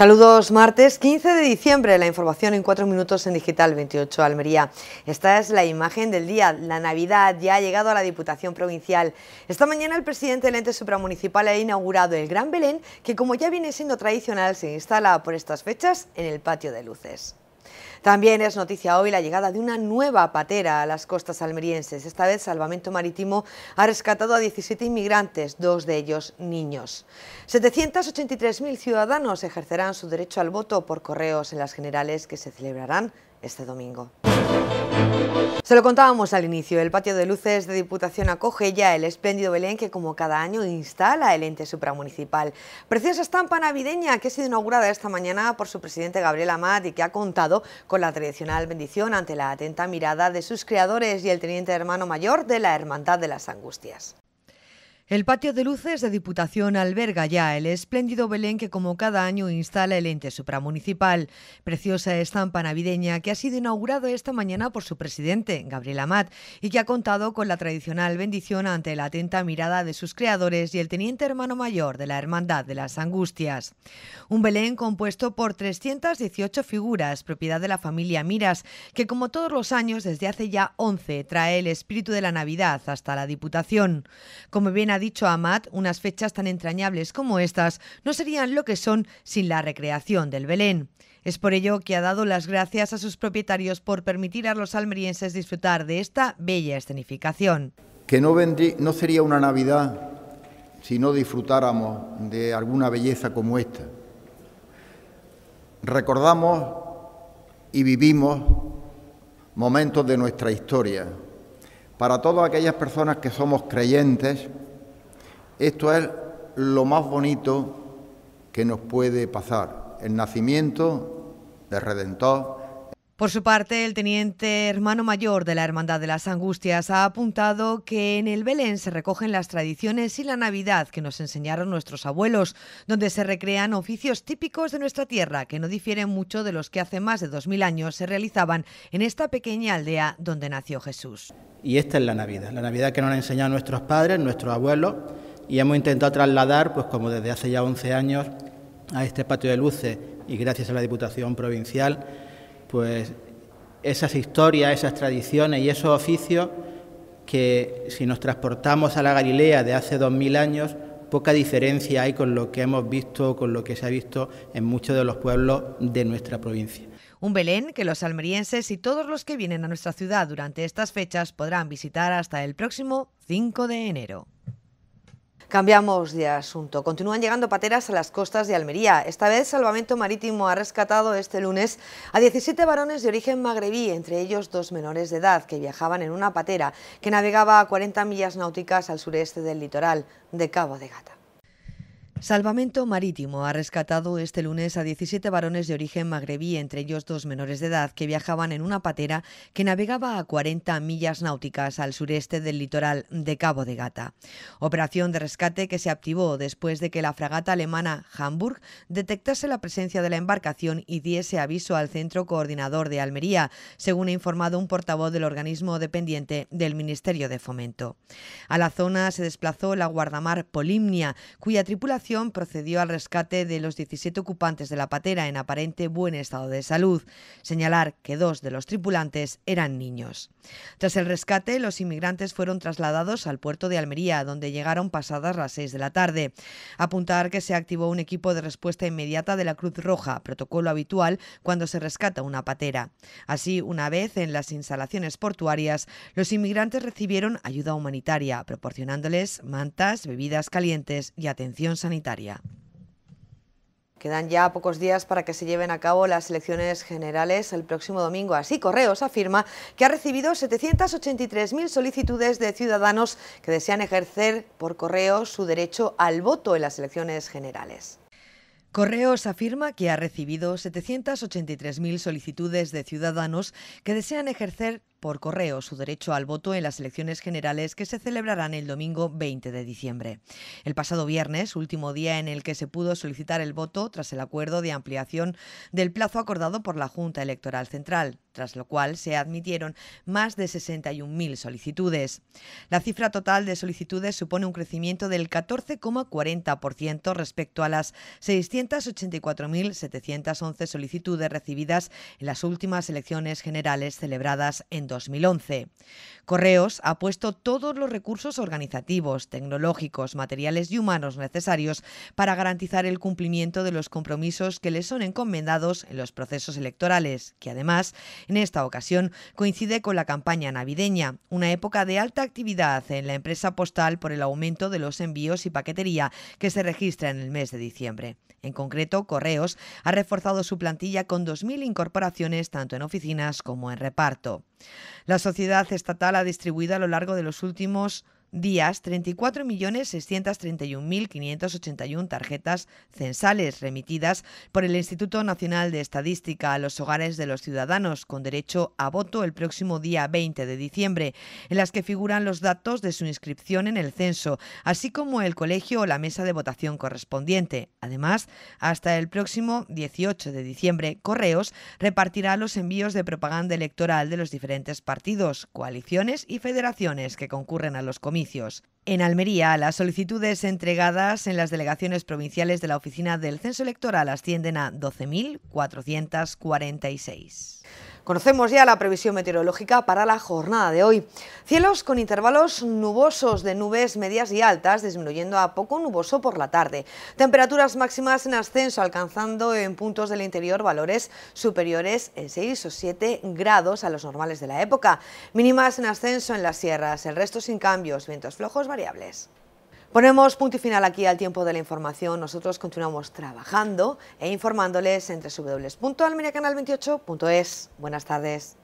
Saludos, martes 15 de diciembre, la información en 4 minutos en Digital 28 Almería. Esta es la imagen del día, la Navidad ya ha llegado a la Diputación Provincial. Esta mañana el presidente del ente supramunicipal ha inaugurado el Gran Belén, que como ya viene siendo tradicional se instala por estas fechas en el patio de luces. También es noticia hoy la llegada de una nueva patera a las costas almerienses. Esta vez Salvamento Marítimo ha rescatado a 17 inmigrantes, dos de ellos niños. 783.000 ciudadanos ejercerán su derecho al voto por correos en las generales que se celebrarán este domingo. Se lo contábamos al inicio, el patio de luces de Diputación acoge ya el espléndido Belén que como cada año instala el ente supramunicipal. Preciosa estampa navideña que ha sido inaugurada esta mañana por su presidente Gabriel Amat y que ha contado con la tradicional bendición ante la atenta mirada de sus creadores y el teniente hermano mayor de la Hermandad de las Angustias. El patio de luces de Diputación alberga ya el espléndido Belén que como cada año instala el ente supramunicipal. Preciosa estampa navideña que ha sido inaugurado esta mañana por su presidente, Gabriel Amat, y que ha contado con la tradicional bendición ante la atenta mirada de sus creadores y el teniente hermano mayor de la Hermandad de las Angustias. Un Belén compuesto por 318 figuras, propiedad de la familia Miras, que como todos los años desde hace ya 11 trae el espíritu de la Navidad hasta la Diputación. Como bien dicho Amat, unas fechas tan entrañables como estas no serían lo que son sin la recreación del Belén. Es por ello que ha dado las gracias a sus propietarios por permitir a los almerienses disfrutar de esta bella escenificación. Que no, no sería una Navidad si no disfrutáramos de alguna belleza como esta. Recordamos y vivimos momentos de nuestra historia. Para todas aquellas personas que somos creyentes, esto es lo más bonito que nos puede pasar, el nacimiento de Redentor, por su parte, el teniente hermano mayor de la Hermandad de las Angustias ha apuntado que en el Belén se recogen las tradiciones y la Navidad que nos enseñaron nuestros abuelos, donde se recrean oficios típicos de nuestra tierra que no difieren mucho de los que hace más de 2000 años se realizaban en esta pequeña aldea donde nació Jesús. Y esta es la Navidad, la Navidad que nos han enseñado nuestros padres, nuestros abuelos y hemos intentado trasladar, pues como desde hace ya 11 años, a este patio de luces y gracias a la Diputación Provincial, pues esas historias, esas tradiciones y esos oficios que si nos transportamos a la Galilea de hace 2.000 años, poca diferencia hay con lo que hemos visto, con lo que se ha visto en muchos de los pueblos de nuestra provincia. Un Belén que los almerienses y todos los que vienen a nuestra ciudad durante estas fechas podrán visitar hasta el próximo 5 de enero. Cambiamos de asunto. Continúan llegando pateras a las costas de Almería. Esta vez Salvamento Marítimo ha rescatado este lunes a 17 varones de origen magrebí, entre ellos dos menores de edad que viajaban en una patera que navegaba a 40 millas náuticas al sureste del litoral de Cabo de Gata. Salvamento Marítimo ha rescatado este lunes a 17 varones de origen magrebí, entre ellos dos menores de edad, que viajaban en una patera que navegaba a 40 millas náuticas al sureste del litoral de Cabo de Gata. Operación de rescate que se activó después de que la fragata alemana Hamburg detectase la presencia de la embarcación y diese aviso al Centro Coordinador de Almería, según ha informado un portavoz del organismo dependiente del Ministerio de Fomento. A la zona se desplazó la guardamar Polimnia, cuya tripulación procedió al rescate de los 17 ocupantes de la patera en aparente buen estado de salud. Señalar que dos de los tripulantes eran niños. Tras el rescate, los inmigrantes fueron trasladados al puerto de Almería, donde llegaron pasadas las 6 de la tarde. Apuntar que se activó un equipo de respuesta inmediata de la Cruz Roja, protocolo habitual cuando se rescata una patera. Así, una vez en las instalaciones portuarias, los inmigrantes recibieron ayuda humanitaria, proporcionándoles mantas, bebidas calientes y atención sanitaria. Quedan ya pocos días para que se lleven a cabo las elecciones generales el próximo domingo. Así, Correos afirma que ha recibido 783.000 solicitudes de ciudadanos que desean ejercer por correo su derecho al voto en las elecciones generales. Correos afirma que ha recibido 783.000 solicitudes de ciudadanos que desean ejercer por correo su derecho al voto en las elecciones generales que se celebrarán el domingo 20 de diciembre. El pasado viernes, último día en el que se pudo solicitar el voto tras el acuerdo de ampliación del plazo acordado por la Junta Electoral Central, tras lo cual se admitieron más de 61.000 solicitudes. La cifra total de solicitudes supone un crecimiento del 14,40% respecto a las 684.711 solicitudes recibidas en las últimas elecciones generales celebradas en 2011. Correos ha puesto todos los recursos organizativos, tecnológicos, materiales y humanos necesarios para garantizar el cumplimiento de los compromisos que le son encomendados en los procesos electorales, que además en esta ocasión coincide con la campaña navideña, una época de alta actividad en la empresa postal por el aumento de los envíos y paquetería que se registra en el mes de diciembre. En concreto, Correos ha reforzado su plantilla con 2.000 incorporaciones tanto en oficinas como en reparto. La sociedad estatal ha distribuido a lo largo de los últimos días 34.631.581 tarjetas censales remitidas por el Instituto Nacional de Estadística a los hogares de los ciudadanos con derecho a voto el próximo día 20 de diciembre, en las que figuran los datos de su inscripción en el censo, así como el colegio o la mesa de votación correspondiente. Además, hasta el próximo 18 de diciembre, Correos repartirá los envíos de propaganda electoral de los diferentes partidos, coaliciones y federaciones que concurren a los comicios. En Almería, las solicitudes entregadas en las delegaciones provinciales de la Oficina del Censo Electoral ascienden a 12.446. Conocemos ya la previsión meteorológica para la jornada de hoy. Cielos con intervalos nubosos de nubes medias y altas, disminuyendo a poco nuboso por la tarde. Temperaturas máximas en ascenso, alcanzando en puntos del interior valores superiores en 6 o 7 grados a los normales de la época. Mínimas en ascenso en las sierras, el resto sin cambios, vientos flojos variables. Ponemos punto y final aquí al tiempo de la información. Nosotros continuamos trabajando e informándoles entre www.almeriacanal28.es. Buenas tardes.